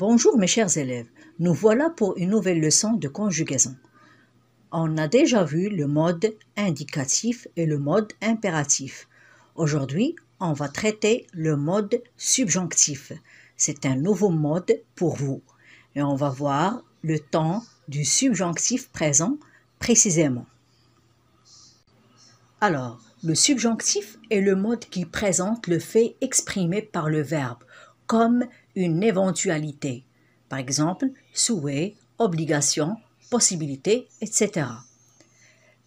Bonjour mes chers élèves, nous voilà pour une nouvelle leçon de conjugaison. On a déjà vu le mode indicatif et le mode impératif. Aujourd'hui, on va traiter le mode subjonctif. C'est un nouveau mode pour vous. Et on va voir le temps du subjonctif présent précisément. Alors, le subjonctif est le mode qui présente le fait exprimé par le verbe, comme une éventualité, par exemple souhait, obligation, possibilité, etc.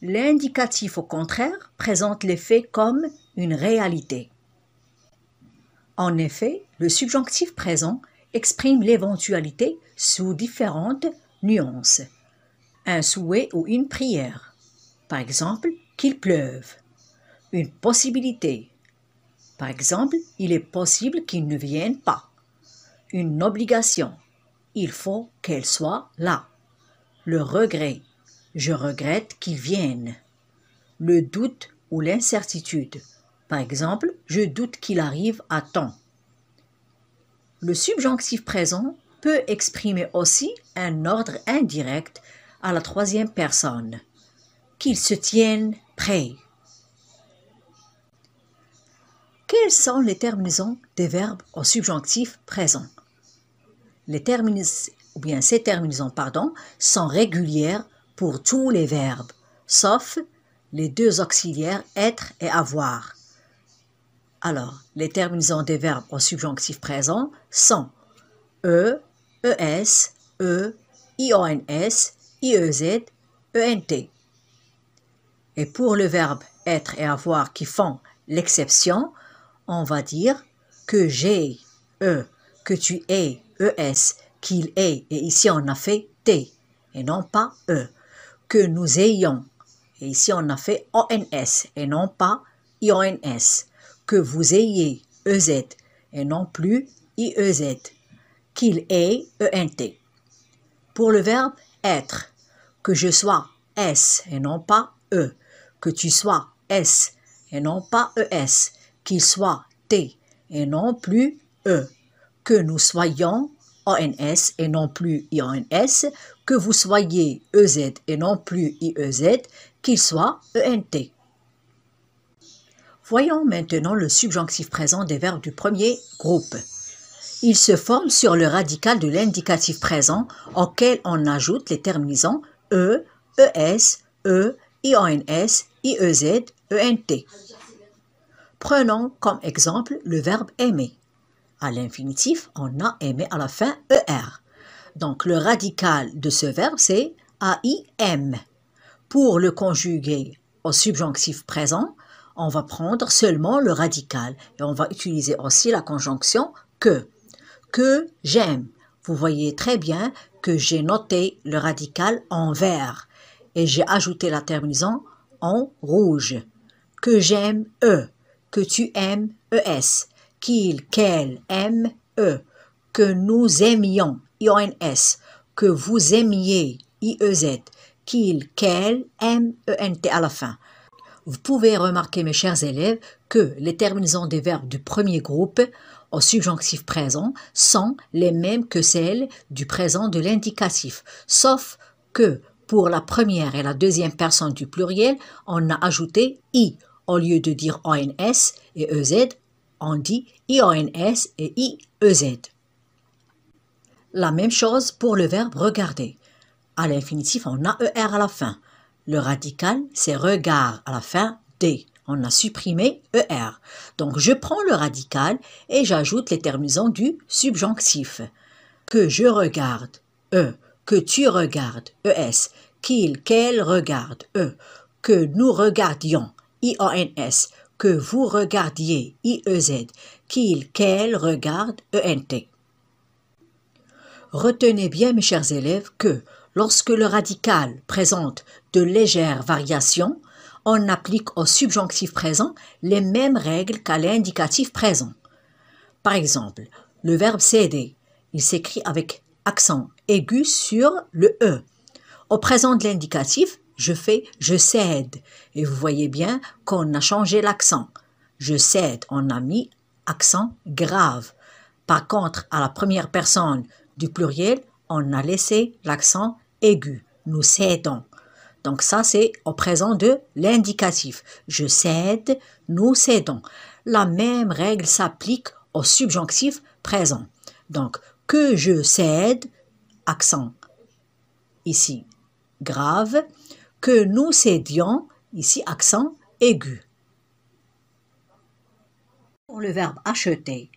L'indicatif au contraire présente les faits comme une réalité. En effet, le subjonctif présent exprime l'éventualité sous différentes nuances. Un souhait ou une prière. Par exemple, qu'il pleuve. Une possibilité. Par exemple, il est possible qu'il ne vienne pas une obligation. Il faut qu'elle soit là. Le regret. Je regrette qu'il vienne. Le doute ou l'incertitude. Par exemple, je doute qu'il arrive à temps. Le subjonctif présent peut exprimer aussi un ordre indirect à la troisième personne. Qu'il se tienne prêt Quelles sont les terminaisons des verbes au subjonctif présent les ou bien ces terminaisons, pardon, sont régulières pour tous les verbes, sauf les deux auxiliaires être et avoir. Alors, les terminaisons des verbes au subjonctif présent sont e, es, e, e ions, iez, ent. Et pour le verbe être et avoir qui font l'exception, on va dire que j'ai, e, que tu es, E qu'il est, et ici on a fait T, et non pas E, que nous ayons, et ici on a fait ONS, et non pas IONS, que vous ayez EZ, et non plus IEZ, qu'il est ENT. Pour le verbe être, que je sois S et non pas E, que tu sois S et non pas ES, qu'il soit T et non plus E que nous soyons ONS et non plus IONS, que vous soyez EZ et non plus IEZ, qu'il soit ENT. E Voyons maintenant le subjonctif présent des verbes du premier groupe. Il se forme sur le radical de l'indicatif présent auquel on ajoute les terminaisons E, ES, E, e IONS, IEZ, ENT. Prenons comme exemple le verbe aimer à l'infinitif, on a aimé à la fin er. Donc le radical de ce verbe, c'est aim. Pour le conjuguer au subjonctif présent, on va prendre seulement le radical et on va utiliser aussi la conjonction que. Que j'aime. Vous voyez très bien que j'ai noté le radical en vert et j'ai ajouté la terminaison en rouge. Que j'aime E, que tu aimes ES. Qu'il, qu'elle, aime, E. que nous aimions, i n s que vous aimiez, I-E-Z, Qu'il, qu'elle, E-N-T e à la fin. Vous pouvez remarquer, mes chers élèves, que les terminaisons des verbes du premier groupe au subjonctif présent sont les mêmes que celles du présent de l'indicatif, sauf que pour la première et la deuxième personne du pluriel, on a ajouté i. Au lieu de dire ons et E-Z, on dit I-O-N-S et I-E-Z. La même chose pour le verbe regarder. À l'infinitif, on a ER à la fin. Le radical, c'est regard à la fin D. On a supprimé ER. Donc je prends le radical et j'ajoute les terminaisons du subjonctif. Que je regarde, E. Que tu regardes, ES. Qu'il, qu'elle regarde, E. Que nous regardions, »,« i-o-n-s » que vous regardiez, IEZ, qu'il, qu'elle regarde, ENT. Retenez bien, mes chers élèves, que lorsque le radical présente de légères variations, on applique au subjonctif présent les mêmes règles qu'à l'indicatif présent. Par exemple, le verbe céder, il s'écrit avec accent aigu sur le E. Au présent de l'indicatif, je fais, je cède. Et vous voyez bien qu'on a changé l'accent. Je cède, on a mis accent grave. Par contre, à la première personne du pluriel, on a laissé l'accent aigu. Nous cédons. Donc ça, c'est au présent de l'indicatif. Je cède, nous cédons. La même règle s'applique au subjonctif présent. Donc, que je cède, accent ici grave, que nous cédions, ici accent aigu. Pour le verbe acheter,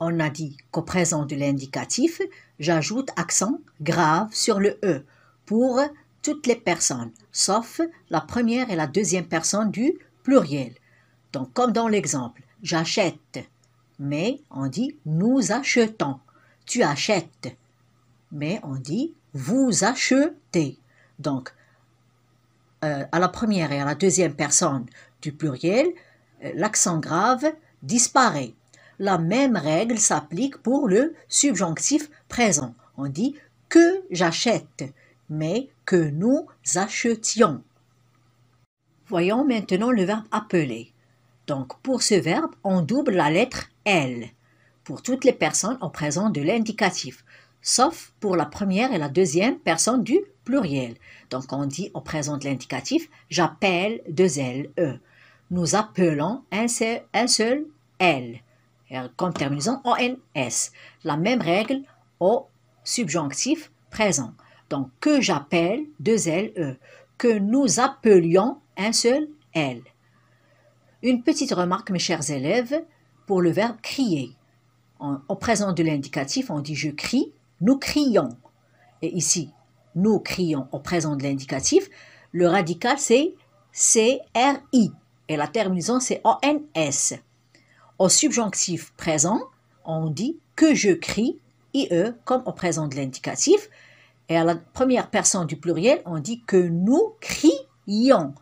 on a dit qu'au présent de l'indicatif, j'ajoute accent grave sur le E pour toutes les personnes, sauf la première et la deuxième personne du pluriel. Donc, comme dans l'exemple, j'achète, mais on dit nous achetons. Tu achètes, mais on dit vous achetez. Donc, euh, à la première et à la deuxième personne du pluriel, euh, l'accent grave disparaît. La même règle s'applique pour le subjonctif présent. On dit que j'achète, mais que nous achetions. Voyons maintenant le verbe appeler. Donc pour ce verbe, on double la lettre L pour toutes les personnes en présent de l'indicatif, sauf pour la première et la deuxième personne du pluriel. Donc on dit au présent de l'indicatif j'appelle deux L, E. Nous appelons un seul, un seul L, comme terminaison s ». La même règle au subjonctif présent. Donc que j'appelle deux L, E. Que nous appelions un seul L. Une petite remarque, mes chers élèves, pour le verbe crier. au présent de l'indicatif, on dit je crie, nous crions. Et ici, nous crions au présent de l'indicatif, le radical c'est C-R-I et la terminaison c'est ONS. Au subjonctif présent, on dit que je crie, IE comme au présent de l'indicatif, et à la première personne du pluriel, on dit que nous crions.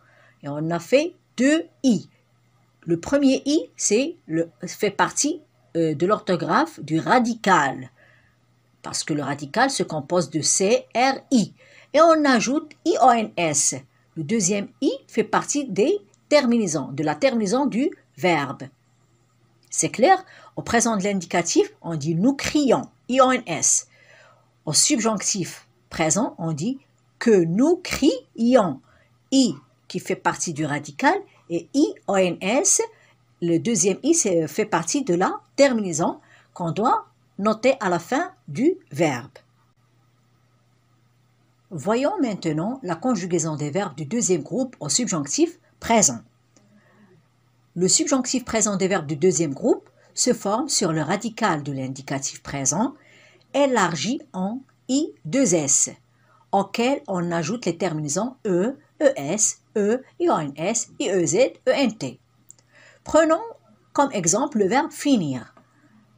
Et on a fait deux I. Le premier I c'est fait partie euh, de l'orthographe du radical parce que le radical se compose de C, R, I. Et on ajoute I, S. Le deuxième I fait partie des terminaisons, de la terminaison du verbe. C'est clair Au présent de l'indicatif, on dit nous crions, I, S. Au subjonctif présent, on dit que nous crions, I qui fait partie du radical et I, S. le deuxième I fait partie de la terminaison qu'on doit Noté à la fin du verbe. Voyons maintenant la conjugaison des verbes du deuxième groupe au subjonctif présent. Le subjonctif présent des verbes du deuxième groupe se forme sur le radical de l'indicatif présent élargi en I2S, auquel on ajoute les terminaisons E, ES, E, e IONS, IEZ, ENT. Prenons comme exemple le verbe finir.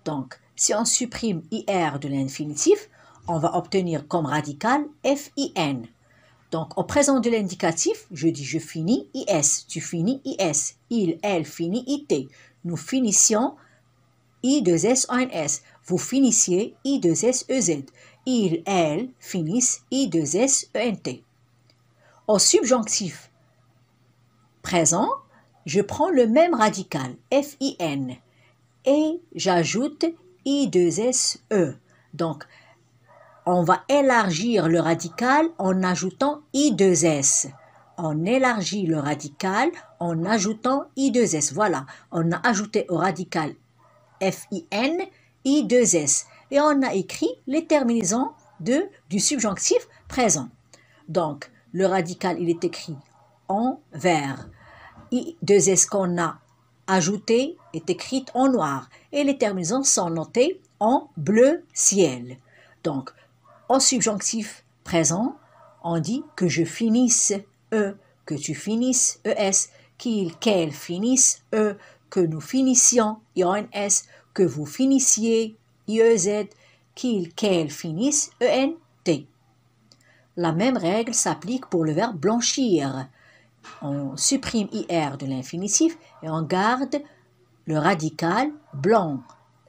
Donc, si on supprime IR de l'infinitif, on va obtenir comme radical FIN. Donc, au présent de l'indicatif, je dis je finis IS, tu finis IS, il, elle finit IT. Nous finissions I2S 1 S. Vous finissiez I2S e « Il, elle finissent I2S e ». Au subjonctif présent, je prends le même radical, FIN, et j'ajoute I2SE. Donc, on va élargir le radical en ajoutant I2S. On élargit le radical en ajoutant I2S. Voilà, on a ajouté au radical FIN I2S. Et on a écrit les terminaisons de, du subjonctif présent. Donc, le radical, il est écrit en vert. I2S qu'on a ajoutée est écrite en noir et les terminaisons sont notées en bleu ciel. Donc, au subjonctif présent, on dit que je finisse E, que tu finisses ES, qu'il, qu'elle finisse E, que nous finissions IONS, que vous finissiez IEZ, qu'il, qu'elle finisse ENT. La même règle s'applique pour le verbe blanchir, on supprime IR de l'infinitif et on garde le radical blanc,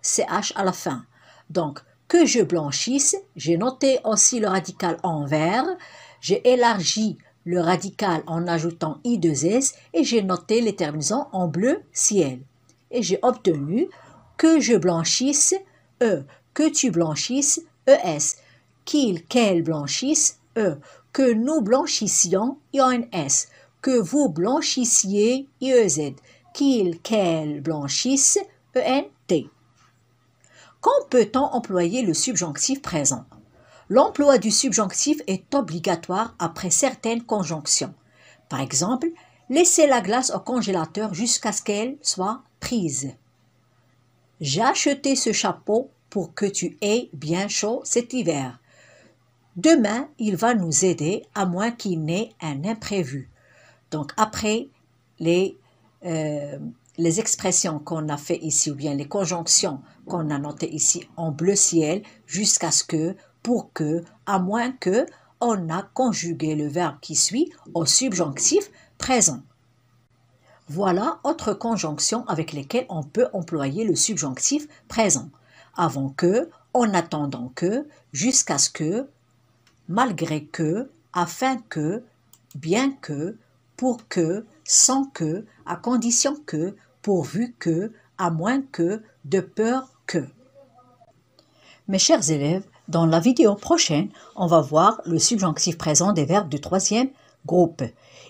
CH à la fin. Donc, que je blanchisse, j'ai noté aussi le radical en vert, j'ai élargi le radical en ajoutant I2S et j'ai noté les terminaisons en bleu ciel. Et j'ai obtenu que je blanchisse E, que tu blanchisses ES, qu'il, qu'elle blanchisse E, que nous blanchissions s » que vous blanchissiez IEZ, qu'il, qu'elle blanchisse ENT. Quand peut-on employer le subjonctif présent L'emploi du subjonctif est obligatoire après certaines conjonctions. Par exemple, laissez la glace au congélateur jusqu'à ce qu'elle soit prise. J'ai acheté ce chapeau pour que tu aies bien chaud cet hiver. Demain, il va nous aider à moins qu'il n'ait un imprévu. Donc après euh, les, expressions qu'on a fait ici ou bien les conjonctions qu'on a notées ici en bleu ciel jusqu'à ce que, pour que, à moins que, on a conjugué le verbe qui suit au subjonctif présent. Voilà autre conjonction avec lesquelles on peut employer le subjonctif présent. Avant que, en attendant que, jusqu'à ce que, malgré que, afin que, bien que, pour que, sans que, à condition que, pourvu que, à moins que, de peur que. Mes chers élèves, dans la vidéo prochaine, on va voir le subjonctif présent des verbes du troisième groupe.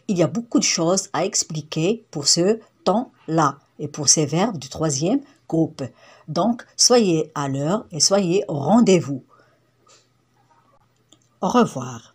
Il y a beaucoup de choses à expliquer pour ce temps-là et pour ces verbes du troisième groupe. Donc, soyez à l'heure et soyez au rendez-vous. Au revoir.